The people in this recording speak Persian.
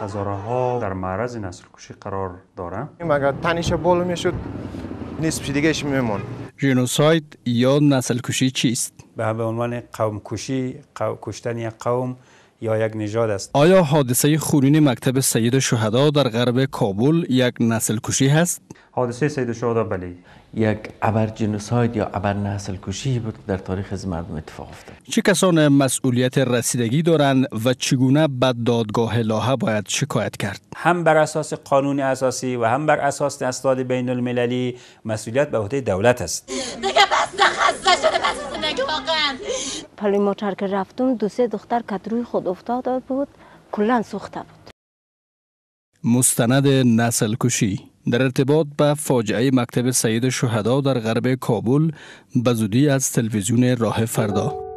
هزاره ها در معرض نسل کشی قرار داره مگر تنیش بالا میشد نصف دیگهش میمون جنوساید یا نسل کشی چیست به عنوان قوم کشی قو... کشتن یک قوم یا یک نژاد است آیا حادثه خونین مکتب سید شهدا در غرب کابل یک نسل کشی هست حادثه سید شهدا بله یک ابر جنوساید یا ابر نسل کشی بود در تاریخ از مردم اتفاق افتاد چه کسان مسئولیت رسیدگی دارند و چگونه به دادگاه لاهه باید شکایت کرد هم بر اساس قانون اساسی و هم بر اساس اسناد بین المللی مسئولیت به عهده دولت است خسته پس پلی موتر که رفتم دو سه دختر کتروی خود افتاده بود کلا سوخته بود مستند نسل کشی در ارتباط به فاجعه مکتب سید شهدا در غرب کابل به زودی از تلویزیون راه فردا